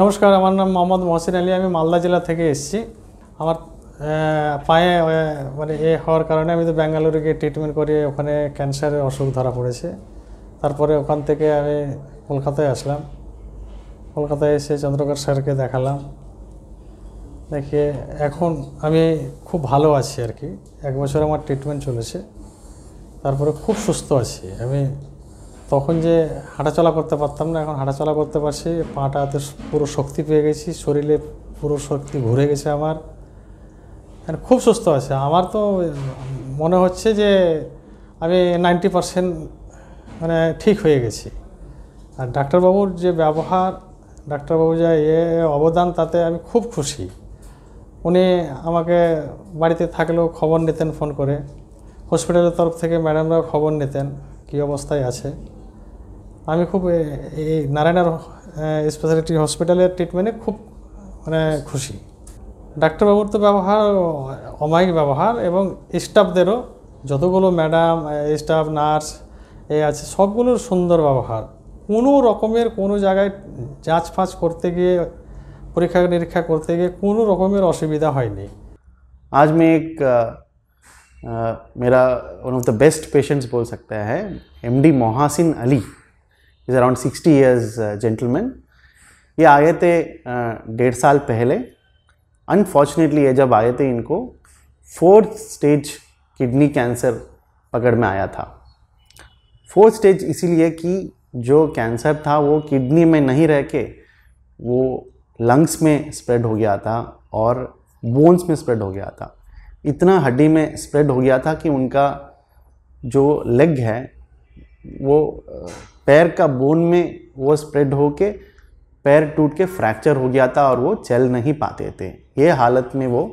নমস্কার আমার নাম মোহাম্মদ মহসিন আলী আমি মালদা জেলা থেকে এসেছি আমার পায়ে মানে এ হওয়ার কারণে আমি তো ব্যাঙ্গালোরে গিয়ে ট্রিটমেন্ট করিয়ে ওখানে ক্যান্সারের অসুখ ধরা পড়েছে তারপরে ওখান থেকে আমি কলকাতায় আসলাম কলকাতায় এসে চন্দ্রকার স্যারকে দেখালাম দেখে এখন আমি খুব ভালো আছি আর কি এক বছর আমার ট্রিটমেন্ট চলেছে তারপরে খুব সুস্থ আছি আমি তখন যে হাঁটাচলা করতে পারতাম না এখন হাঁটাচলা করতে পারছি পাটাতে পুরো শক্তি পেয়ে গেছি শরীরে পুরো শক্তি ঘুরে গেছে আমার মানে খুব সুস্থ আছে আমার তো মনে হচ্ছে যে আমি নাইনটি পারসেন্ট মানে ঠিক হয়ে গেছি আর ডাক্তারবাবুর যে ব্যবহার ডাক্তারবাবু যা এ অবদান তাতে আমি খুব খুশি উনি আমাকে বাড়িতে থাকলেও খবর নিতেন ফোন করে হসপিটালের তরফ থেকে ম্যাডামরাও খবর নিতেন কী অবস্থায় আছে আমি খুব এই নারায়ণার স্পেশালিটি হসপিটালের ট্রিটমেন্টে খুব মানে খুশি ডাক্তারবাবুর তো ব্যবহার অমায়িক ব্যবহার এবং স্টাফদেরও যতগুলো ম্যাডাম স্টাফ নার্স এ আছে সবগুলোর সুন্দর ব্যবহার কোনো রকমের কোনো জায়গায় যাঁচ ফাঁচ করতে গিয়ে পরীক্ষা নিরীক্ষা করতে গিয়ে কোনো রকমের অসুবিধা হয়নি আজ মে এক মেরা मेरा অফ দ্য বেস্ট পেশেন্টস বল সকতে হ্যাঁ है MD Mohsin is around sixty years gentleman ये आए थे uh, डेढ़ साल पहले अनफॉर्चुनेटली ये जब आए थे इनको फोर्थ स्टेज किडनी कैंसर पकड़ में आया था फोर्थ स्टेज इसीलिए कि जो कैंसर था वो किडनी में नहीं रह के वो लंग्स में स्प्रेड हो गया था और बोन्स में स्प्रेड हो गया था इतना हड्डी में स्प्रेड हो गया था कि उनका जो लेग है वो uh, पैर का बोन में वो स्प्रेड होके पैर टूट के फ्रैक्चर हो गया था और वो चल नहीं पाते थे ये हालत में वो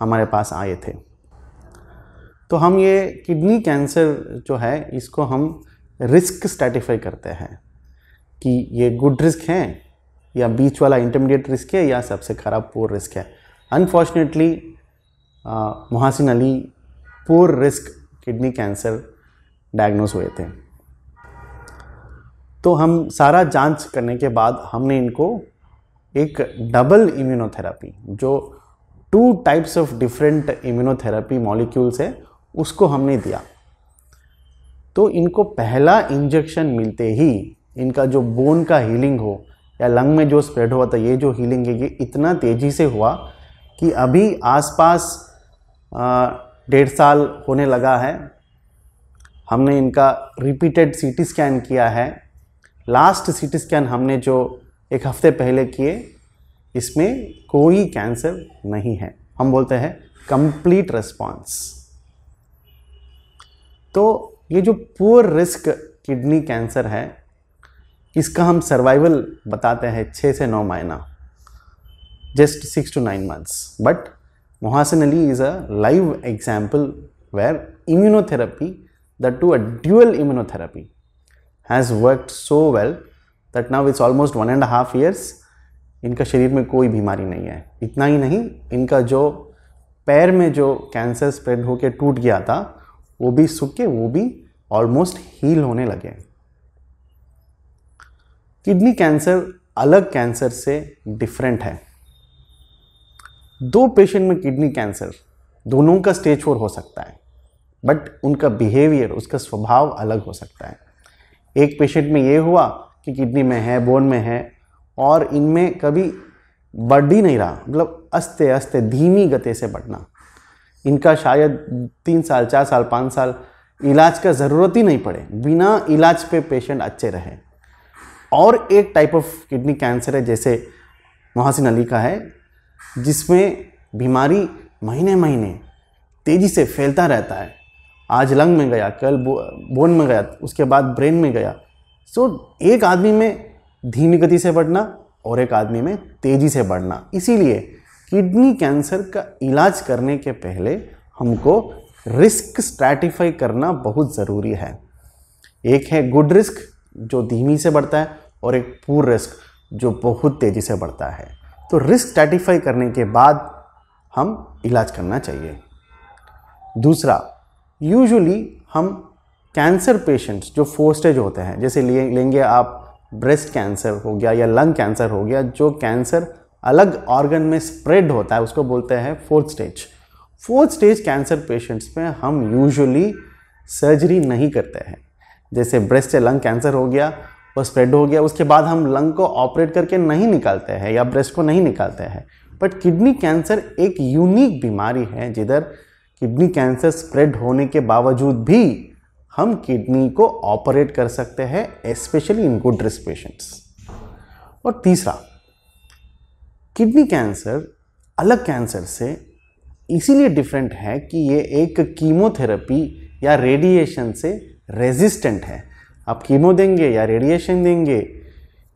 हमारे पास आए थे तो हम ये किडनी कैंसर जो है इसको हम रिस्क स्टैटिफाई करते हैं कि ये गुड रिस्क है या बीच वाला इंटरमीडिएट रिस्क है या सबसे ख़राब पोर रिस्क है unfortunately Mohsin Ali poor risk kidney cancer diagnose हुए थे तो हम सारा जांच करने के बाद हमने इनको एक डबल इम्यूनोथेरापी जो two types of different immunotherapy molecules है उसको हमने दिया तो इनको पहला इंजेक्शन मिलते ही इनका जो बोन का हीलिंग हो या लंग में जो स्प्रेड हुआ था ये जो हीलिंग है ये इतना तेज़ी से हुआ कि अभी आसपास डेढ़ साल होने लगा है हमने इनका रिपीटेड सीटी स्कैन किया है लास्ट सीटी स्कैन हमने जो एक हफ्ते पहले किए इसमें कोई कैंसर नहीं है हम बोलते हैं कंप्लीट रिस्पॉन्स तो ये जो पुअर रिस्क किडनी कैंसर है इसका हम सर्वाइवल बताते हैं छः से नौ महीना just six to nine months but Mohsen Ali is a live example where immunotherapy the two a dual immunotherapy has worked so well that now it's almost one and half years इनका शरीर में कोई बीमारी नहीं है इतना ही नहीं इनका जो पैर में जो कैंसर स्प्रेड होके टूट गया था वो भी सूख के वो भी ऑलमोस्ट हील होने लगे किडनी कैंसर अलग कैंसर से डिफरेंट है दो पेशेंट में किडनी कैंसर दोनों का स्टेज फोर हो सकता है बट उनका बिहेवियर उसका स्वभाव अलग हो सकता है एक पेशेंट में ये हुआ कि किडनी में है बोन में है और इनमें कभी बढ़ ही नहीं रहा मतलब अस्ते अस्ते धीमी गति से बढ़ना इनका शायद तीन साल चार साल पाँच साल इलाज का ज़रूरत ही नहीं पड़े बिना इलाज पे पेशेंट अच्छे रहे और एक टाइप ऑफ किडनी कैंसर है जैसे मोहसिन अली का है जिसमें बीमारी महीने महीने तेज़ी से फैलता रहता है आज लंग में गया कल बो, बोन में गया उसके बाद ब्रेन में गया सो so, एक आदमी में धीमी गति से बढ़ना और एक आदमी में तेज़ी से बढ़ना इसीलिए किडनी कैंसर का इलाज करने के पहले हमको रिस्क स्ट्रैटिफाई करना बहुत ज़रूरी है एक है गुड रिस्क जो धीमी से बढ़ता है और एक पूर रिस्क जो बहुत तेज़ी से बढ़ता है तो रिस्क स्ट्रैटिफाई करने के बाद हम इलाज करना चाहिए दूसरा यूजुअली हम कैंसर पेशेंट्स जो फोर स्टेज होते हैं जैसे लिए लेंगे आप ब्रेस्ट कैंसर हो गया या लंग कैंसर हो गया जो कैंसर अलग ऑर्गन में स्प्रेड होता है उसको बोलते हैं fourth stage fourth stage cancer patients में हम यूजुअली सर्जरी नहीं करते हैं जैसे ब्रेस्ट या लंग कैंसर हो गया वो स्प्रेड हो गया उसके बाद हम लंग को ऑपरेट करके नहीं निकालते हैं या ब्रेस्ट को नहीं निकालते हैं बट किडनी कैंसर एक यूनिक बीमारी है जिधर किडनी कैंसर स्प्रेड होने के बावजूद भी हम किडनी को ऑपरेट कर सकते हैं specially in good risk patients और तीसरा किडनी कैंसर अलग कैंसर से इसीलिए डिफरेंट है कि ये एक कीमोथेरेपी या रेडिएशन से रेजिस्टेंट है आप कीमो देंगे या रेडिएशन देंगे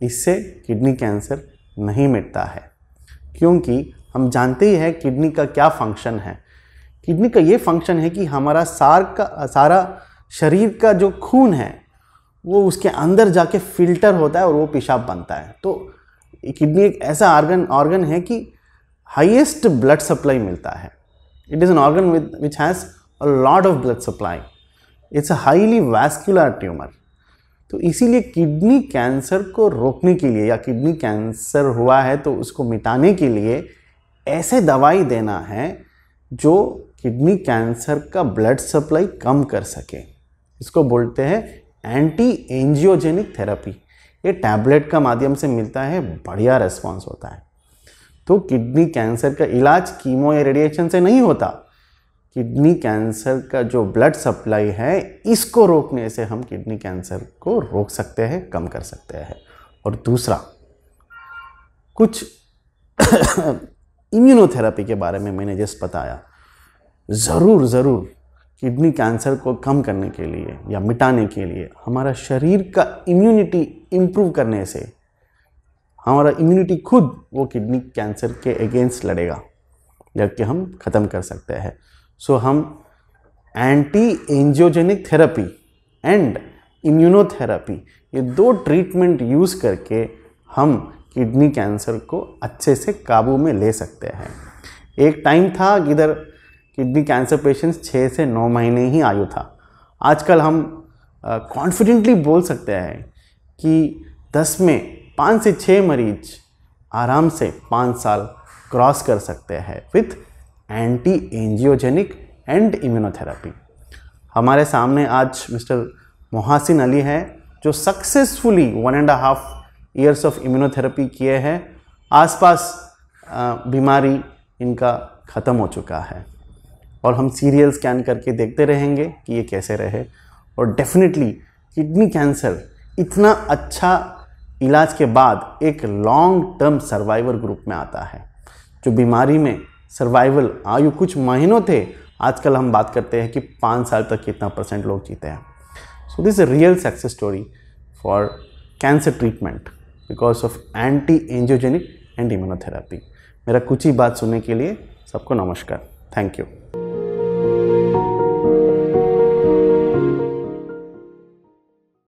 इससे किडनी कैंसर नहीं मिटता है क्योंकि हम जानते ही हैं किडनी का क्या फंक्शन है किडनी का ये फंक्शन है कि हमारा सार का सारा शरीर का जो खून है वो उसके अंदर जाके फिल्टर होता है और वो पेशाब बनता है तो किडनी एक ऐसा ऑर्गन ऑर्गन है कि हाईएस्ट ब्लड सप्लाई मिलता है it is an organ with which has a lot of blood supply it's a highly vascular tumour तो इसीलिए किडनी कैंसर को रोकने के लिए या किडनी कैंसर हुआ है तो उसको मिटाने के लिए ऐसे दवाई देना है जो किडनी कैंसर का ब्लड सप्लाई कम कर सके इसको बोलते हैं एंटी एंजियोजेनिक थेरेपी ये टैबलेट का माध्यम से मिलता है बढ़िया रेस्पॉन्स होता है तो किडनी कैंसर का इलाज कीमो या रेडिएशन से नहीं होता किडनी कैंसर का जो ब्लड सप्लाई है इसको रोकने से हम किडनी कैंसर को रोक सकते हैं कम कर सकते हैं और दूसरा कुछ इम्यूनोथेरेपी के बारे में मैंने जस्ट बताया ज़रूर ज़रूर किडनी कैंसर को कम करने के लिए या मिटाने के लिए हमारा शरीर का इम्यूनिटी इम्प्रूव करने से हमारा इम्यूनिटी खुद वो किडनी कैंसर के अगेंस्ट लड़ेगा जबकि हम ख़त्म कर सकते हैं सो हम anti angiogenic therapy and immunotherapy ये दो ट्रीटमेंट यूज़ करके हम किडनी कैंसर को अच्छे से काबू में ले सकते हैं एक टाइम था इधर किडनी कैंसर पेशेंट्स छः से नौ महीने ही आयु था आजकल हम कॉन्फिडेंटली बोल सकते हैं कि दस में पाँच से छः मरीज आराम से पाँच साल क्रॉस कर सकते हैं with anti angiogenic and immunotherapy हमारे सामने आज मिस्टर मोहसिन अली हैं जो successfully one and half years of immunotherapy किए हैं आसपास बीमारी इनका ख़त्म हो चुका है और हम सीरियल स्कैन करके देखते रहेंगे कि ये कैसे रहे और डेफिनेटली किडनी कैंसर इतना अच्छा इलाज के बाद एक लॉन्ग टर्म सर्वाइवर ग्रुप में आता है जो बीमारी में सर्वाइवल आयु कुछ महीनों थे आजकल हम बात करते हैं कि पाँच साल तक कितना परसेंट लोग जीते हैं so this real success story for cancer treatment because of anti angiogenic and immunotherapy मेरा कुछ ही बात सुनने के लिए सबको नमस्कार थैंक यू